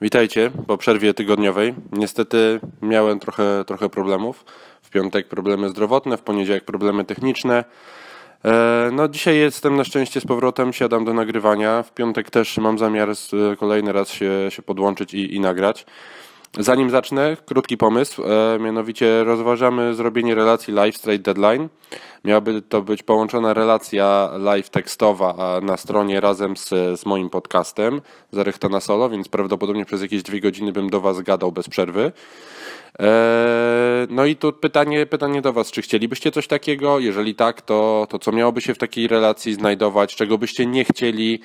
Witajcie po przerwie tygodniowej. Niestety miałem trochę, trochę problemów. W piątek problemy zdrowotne, w poniedziałek problemy techniczne. E, no dzisiaj jestem na szczęście z powrotem, siadam do nagrywania. W piątek też mam zamiar kolejny raz się, się podłączyć i, i nagrać. Zanim zacznę, krótki pomysł, e, mianowicie rozważamy zrobienie relacji live straight deadline. Miałaby to być połączona relacja live tekstowa na stronie razem z, z moim podcastem Zarychta na Solo, więc prawdopodobnie przez jakieś dwie godziny bym do Was gadał bez przerwy. Eee, no i tu pytanie, pytanie do Was, czy chcielibyście coś takiego? Jeżeli tak, to, to co miałoby się w takiej relacji znajdować, czego byście nie chcieli?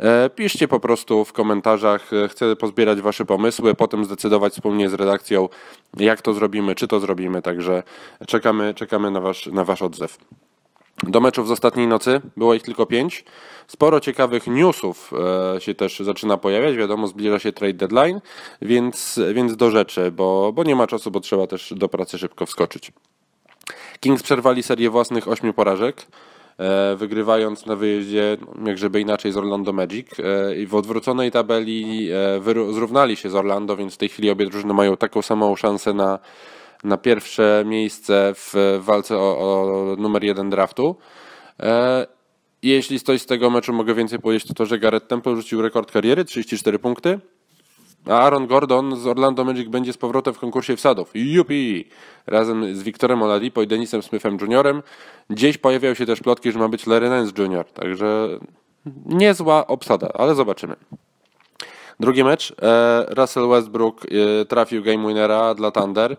Eee, piszcie po prostu w komentarzach, chcę pozbierać Wasze pomysły, potem zdecydować wspólnie z redakcją, jak to zrobimy, czy to zrobimy, także czekamy, czekamy na, wasz, na Wasz odzew. Do meczów z ostatniej nocy było ich tylko pięć. Sporo ciekawych newsów e, się też zaczyna pojawiać. Wiadomo, zbliża się trade deadline, więc, więc do rzeczy, bo, bo nie ma czasu, bo trzeba też do pracy szybko wskoczyć. Kings przerwali serię własnych ośmiu porażek, e, wygrywając na wyjeździe, no, jak żeby inaczej, z Orlando Magic. E, I w odwróconej tabeli zrównali się z Orlando, więc w tej chwili obie drużyny mają taką samą szansę na na pierwsze miejsce w walce o, o numer jeden draftu. E, jeśli coś z tego meczu mogę więcej powiedzieć, to to, że Garrett Temple rzucił rekord kariery, 34 punkty, a Aaron Gordon z Orlando Magic będzie z powrotem w konkursie wsadów. Jupi! Razem z Wiktorem Oladipo i Denisem Smithem Juniorem. Gdzieś pojawiają się też plotki, że ma być Larry Nance Junior, także niezła obsada, ale zobaczymy. Drugi mecz, e, Russell Westbrook e, trafił game winnera dla Thunder.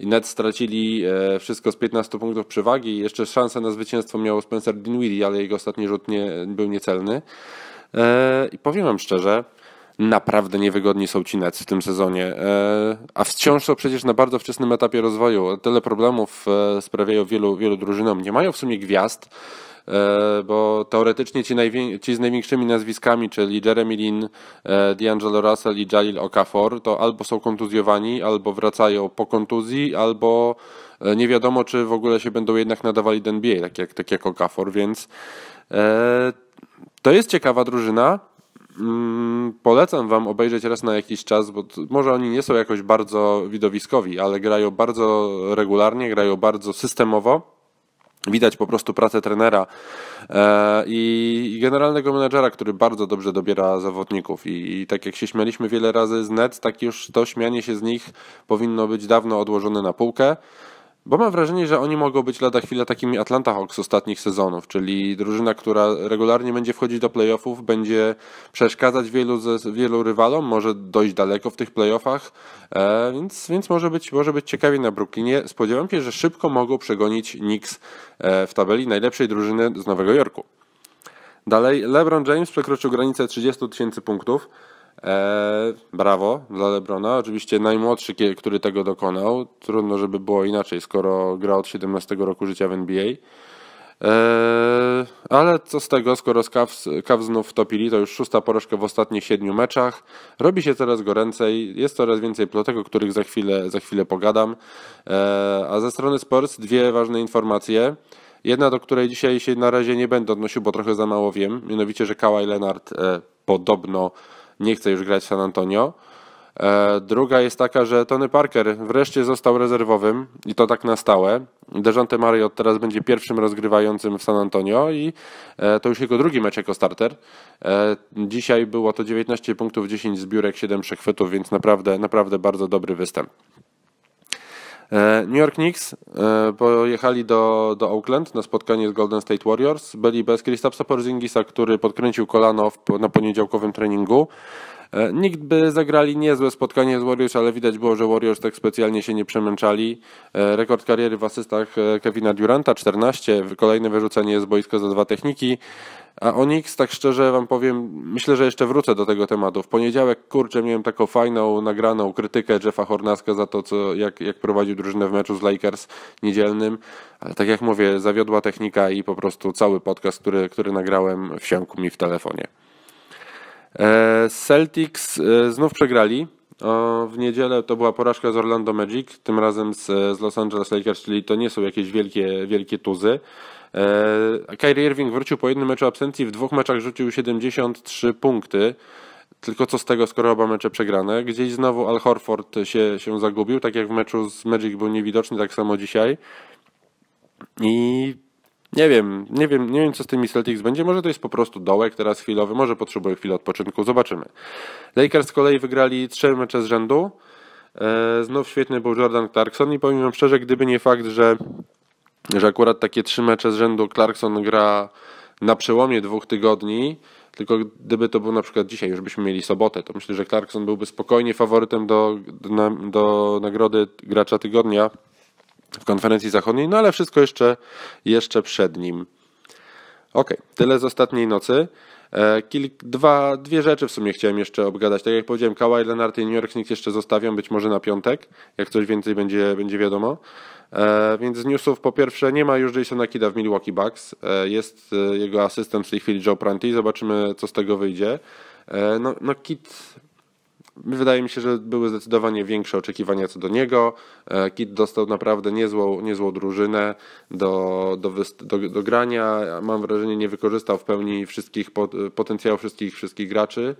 I Nets stracili e, wszystko z 15 punktów przewagi. Jeszcze szansę na zwycięstwo miał Spencer Dinwiddie, ale jego ostatni rzut nie, był niecelny. I powiem wam szczerze, naprawdę niewygodni są ci Nets w tym sezonie, e, a wciąż są przecież na bardzo wczesnym etapie rozwoju. Tyle problemów e, sprawiają wielu, wielu drużynom. Nie mają w sumie gwiazd, e, bo teoretycznie ci, ci, z największymi nazwiskami, czyli Jeremy Lin, D'Angelo Russell i Jalil Okafor, to albo są kontuzjowani, albo wracają po kontuzji, albo nie wiadomo, czy w ogóle się będą jednak nadawali do NBA, tak jak, tak jak Okafor, więc to jest ciekawa drużyna. Mm, polecam wam obejrzeć raz na jakiś czas, bo może oni nie są jakoś bardzo widowiskowi, ale grają bardzo regularnie, grają bardzo systemowo. Widać po prostu pracę trenera e, i generalnego menedżera, który bardzo dobrze dobiera zawodników. I, I, tak jak się śmialiśmy wiele razy z net, tak już to śmianie się z nich powinno być dawno odłożone na półkę. Bo mam wrażenie, że oni mogą być lada chwila takimi Atlanta Hawks ostatnich sezonów, czyli drużyna, która regularnie będzie wchodzić do playoffów, będzie przeszkadzać wielu, ze, wielu rywalom, może dojść daleko w tych playoffach, e, więc, więc może, być, może być ciekawie na Brooklynie. Spodziewam się, że szybko mogą przegonić Knicks e, w tabeli najlepszej drużyny z Nowego Jorku. Dalej, LeBron James przekroczył granicę 30 tysięcy punktów. Eee, brawo dla Lebrona. Oczywiście najmłodszy, który tego dokonał. Trudno, żeby było inaczej, skoro gra od 17 roku życia w NBA. Eee, ale co z tego, skoro Cavs, Cavs znów topili, to już szósta porażka w ostatnich siedmiu meczach. Robi się coraz goręcej, jest coraz więcej plotek, o których za chwilę, za chwilę pogadam. Eee, a ze strony Sports dwie ważne informacje. Jedna, do której dzisiaj się na razie nie będę odnosił, bo trochę za mało wiem, mianowicie, że Kawhi Leonard e, podobno nie chce już grać w San Antonio. E, druga jest taka, że Tony Parker wreszcie został rezerwowym i to tak na stałe. Dejante Marriott teraz będzie pierwszym rozgrywającym w San Antonio i e, to już jego drugi mecz jako starter. E, dzisiaj było to 19 punktów, 10 zbiórek, 7 przechwytów, więc naprawdę, naprawdę bardzo dobry występ. E, New York Knicks e, pojechali do, do Oakland na spotkanie z Golden State Warriors. Byli bez Kristapsa Porzingisa, który podkręcił kolano w, na poniedziałkowym treningu. E, nikt by zagrali niezłe spotkanie z Warriors, ale widać było, że Warriors tak specjalnie się nie przemęczali. Rekord kariery w asystach Kevina Duranta 14, kolejne wyrzucenie z boiska za dwa techniki. A Onyx, tak szczerze wam powiem, myślę, że jeszcze wrócę do tego tematu. W poniedziałek, kurczę, miałem taką fajną, nagraną krytykę Jeffa Hornaska za to, co, jak, jak prowadził drużynę w meczu z Lakers niedzielnym. Ale tak jak mówię, zawiodła technika i po prostu cały podcast, który, który nagrałem, wsiąkł mi w telefonie. E, Celtics e, znów przegrali. W niedzielę to była porażka z Orlando Magic, tym razem z Los Angeles Lakers, czyli to nie są jakieś wielkie, wielkie tuzy. E, Kyrie Irving wrócił po jednym meczu absencji, w dwóch meczach rzucił 73 punkty. Tylko co z tego, skoro oba mecze przegrane. Gdzieś znowu Al Horford się, się zagubił, tak jak w meczu z Magic był niewidoczny, tak samo dzisiaj. I nie wiem, nie wiem, nie wiem co z tymi Celtics będzie. Może to jest po prostu dołek teraz chwilowy, może potrzebuje chwili odpoczynku, zobaczymy. Lakers z kolei wygrali trzy mecze z rzędu. E, znów świetny był Jordan Clarkson i powiem wam szczerze, gdyby nie fakt, że że akurat takie trzy mecze z rzędu Clarkson gra na przełomie dwóch tygodni, tylko gdyby to był na przykład dzisiaj, już byśmy mieli sobotę, to myślę, że Clarkson byłby spokojnie faworytem do, do, do nagrody gracza tygodnia w konferencji zachodniej, no ale wszystko jeszcze, jeszcze przed nim. Ok, tyle z ostatniej nocy. E, kilk, dwa, dwie rzeczy w sumie chciałem jeszcze obgadać. Tak jak powiedziałem, Kawhi Leonard i New York Knicks jeszcze zostawiam, być może na piątek, jak coś więcej będzie, będzie wiadomo. E, więc z newsów po pierwsze nie ma już Jasona Kida w Milwaukee Bucks. E, jest e, jego asystent w tej chwili Joe Pranty. Zobaczymy, co z tego wyjdzie. E, no, no Kid Wydaje mi się, że były zdecydowanie większe oczekiwania co do niego. E, Kit dostał naprawdę niezłą, niezłą drużynę do, do, do, do grania. Mam wrażenie, nie wykorzystał w pełni wszystkich potencjału wszystkich, wszystkich graczy.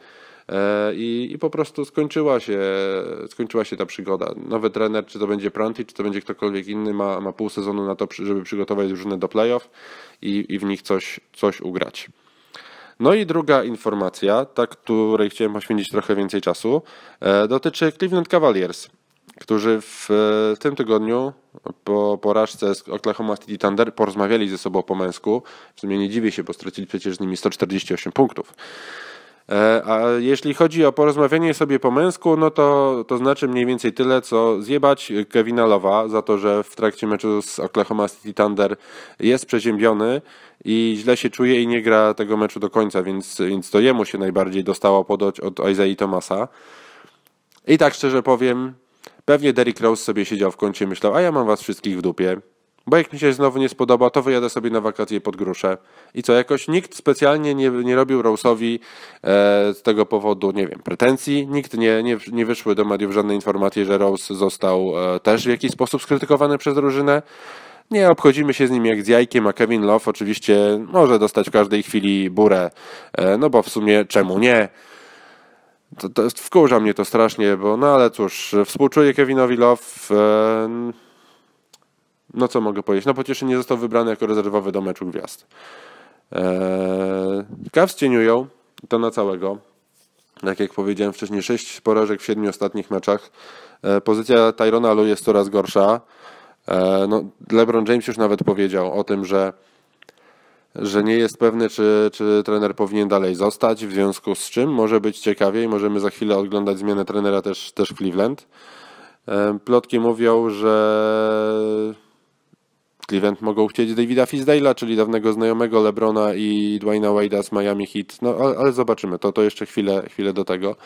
E, I, I, po prostu skończyła się, skończyła się ta przygoda. Nowy trener, czy to będzie Pranti, czy to będzie ktokolwiek inny, ma, ma pół sezonu na to, żeby przygotować drużynę do playoff i, i w nich coś, coś ugrać. No i druga informacja, ta, której chciałem poświęcić trochę więcej czasu, e, dotyczy Cleveland Cavaliers, którzy w e, tym tygodniu po porażce z Oklahoma City Thunder porozmawiali ze sobą po męsku. W sumie nie dziwię się, bo stracili przecież z nimi 148 punktów. E, a jeśli chodzi o porozmawianie sobie po męsku, no to, to znaczy mniej więcej tyle, co zjebać Kevina Lowa za to, że w trakcie meczu z Oklahoma City Thunder jest przeziębiony i źle się czuje i nie gra tego meczu do końca, więc, więc to jemu się najbardziej dostało podać od Isaiah Thomasa. I tak szczerze powiem, pewnie Derrick Rose sobie siedział w kącie myślał, a ja mam was wszystkich w dupie, bo jak mi się znowu nie spodoba, to wyjadę sobie na wakacje pod gruszę. I co, jakoś nikt specjalnie nie, nie robił Rose'owi e, z tego powodu, nie wiem, pretensji. Nikt nie, nie, nie wyszły do mediów żadne informacje, że Rose został e, też w jakiś sposób skrytykowany przez drużynę. Nie obchodzimy się z nim jak z jajkiem, a Kevin Love oczywiście może dostać w każdej chwili burę. E, no bo w sumie czemu nie? To, to wkurza mnie to strasznie, bo no ale cóż, współczuję Kevinowi Love. E, no co mogę powiedzieć? No Pocieszy nie został wybrany jako rezerwowy do meczu gwiazd. Eee, Cavs cieniują, to na całego. Tak jak powiedziałem wcześniej, sześć porażek w siedmiu ostatnich meczach. Eee, pozycja Tyrona Lu jest coraz gorsza. Eee, no, LeBron James już nawet powiedział o tym, że że nie jest pewny, czy, czy trener powinien dalej zostać, w związku z czym może być ciekawiej, możemy za chwilę oglądać zmianę trenera też, też w Cleveland. Eee, plotki mówią, że Cleveland mogą chcieć Davida Fisdale'a, czyli dawnego znajomego Lebrona i Dwayna Wade'a z Miami Heat, no ale, zobaczymy, to, to jeszcze chwilę, chwilę do tego.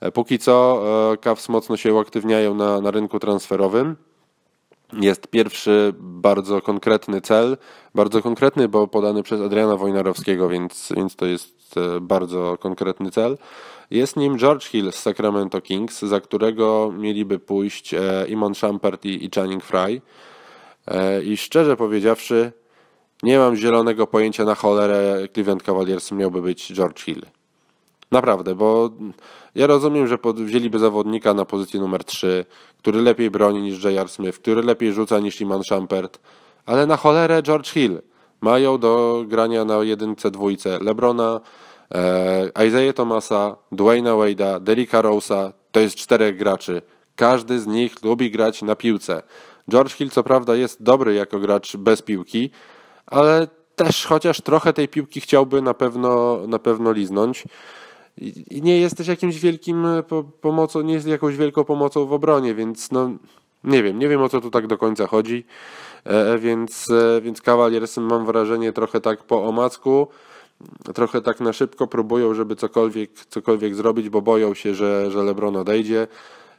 E, póki co e, Cavs mocno się uaktywniają na, na rynku transferowym. Jest pierwszy bardzo konkretny cel, bardzo konkretny, bo podany przez Adriana Wojnarowskiego, więc, więc to jest e, bardzo konkretny cel. Jest nim George Hill z Sacramento Kings, za którego mieliby pójść Imon Shumpert i, i Channing Fry. E, I szczerze powiedziawszy, nie mam zielonego pojęcia na cholerę Cleveland Cavaliers miałby być George Hill. Naprawdę, bo ja rozumiem, że wzięliby zawodnika na pozycję numer 3, który lepiej broni niż J.R. Smith, który lepiej rzuca niż Iman Shumpert, ale na cholerę George Hill. Mają do grania na jedynce, dwójce Lebrona, e, Isaiah Thomasa, Dwayna Wade'a, Derricka Rose'a. To jest czterech graczy. Każdy z nich lubi grać na piłce. George Hill co prawda jest dobry jako gracz bez piłki, ale też chociaż trochę tej piłki chciałby na pewno, na pewno liznąć. I nie jesteś jakimś wielkim e, pomocą, nie jest jakąś wielką pomocą w obronie, więc no nie wiem, nie wiem o co tu tak do końca chodzi. E, e, więc, więc Cavaliersy mam wrażenie trochę tak po omacku, trochę tak na szybko próbują, żeby cokolwiek, cokolwiek zrobić, bo boją się, że, że LeBron odejdzie.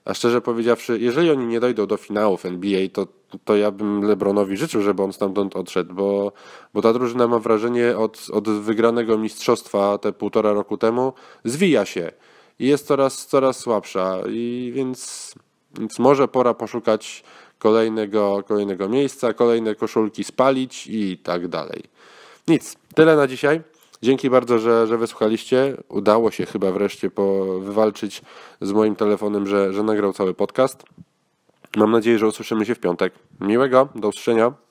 A szczerze powiedziawszy, jeżeli oni nie dojdą do finałów NBA, to, to ja bym Lebronowi życzył, żeby on stamtąd odszedł, bo, bo ta drużyna, mam wrażenie, od, od wygranego mistrzostwa te półtora roku temu zwija się i jest coraz, coraz słabsza. I więc, więc może pora poszukać kolejnego, kolejnego miejsca, kolejne koszulki spalić i tak dalej. Nic, tyle na dzisiaj. Dzięki bardzo, że, że wysłuchaliście. Udało się chyba wreszcie po, wywalczyć z moim telefonem, że, że nagrał cały podcast. Mam nadzieję, że usłyszymy się w piątek. Miłego, do usłyszenia.